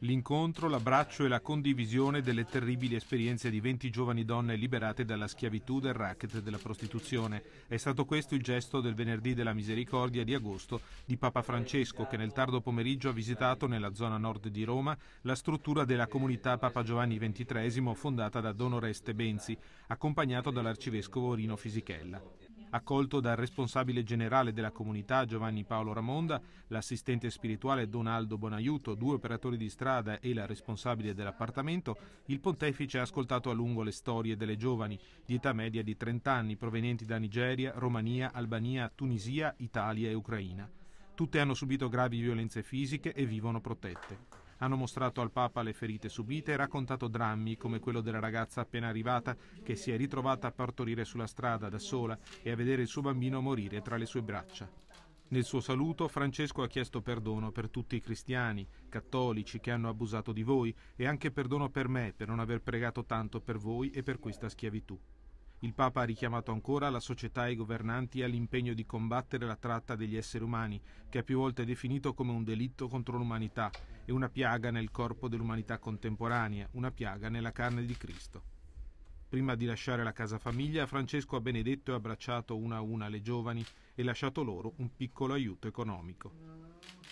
L'incontro, l'abbraccio e la condivisione delle terribili esperienze di 20 giovani donne liberate dalla schiavitù del racket della prostituzione. È stato questo il gesto del venerdì della misericordia di agosto di Papa Francesco che nel tardo pomeriggio ha visitato nella zona nord di Roma la struttura della comunità Papa Giovanni XXIII fondata da Don Oreste Benzi, accompagnato dall'arcivescovo Rino Fisichella. Accolto dal responsabile generale della comunità Giovanni Paolo Ramonda, l'assistente spirituale Donaldo Bonaiuto, due operatori di strada e la responsabile dell'appartamento, il pontefice ha ascoltato a lungo le storie delle giovani di età media di 30 anni provenienti da Nigeria, Romania, Albania, Tunisia, Italia e Ucraina. Tutte hanno subito gravi violenze fisiche e vivono protette. Hanno mostrato al Papa le ferite subite e raccontato drammi come quello della ragazza appena arrivata che si è ritrovata a partorire sulla strada da sola e a vedere il suo bambino morire tra le sue braccia. Nel suo saluto Francesco ha chiesto perdono per tutti i cristiani, cattolici che hanno abusato di voi e anche perdono per me per non aver pregato tanto per voi e per questa schiavitù. Il Papa ha richiamato ancora la società e i governanti all'impegno di combattere la tratta degli esseri umani, che ha più volte definito come un delitto contro l'umanità e una piaga nel corpo dell'umanità contemporanea, una piaga nella carne di Cristo. Prima di lasciare la casa famiglia, Francesco ha benedetto e abbracciato una a una le giovani e lasciato loro un piccolo aiuto economico.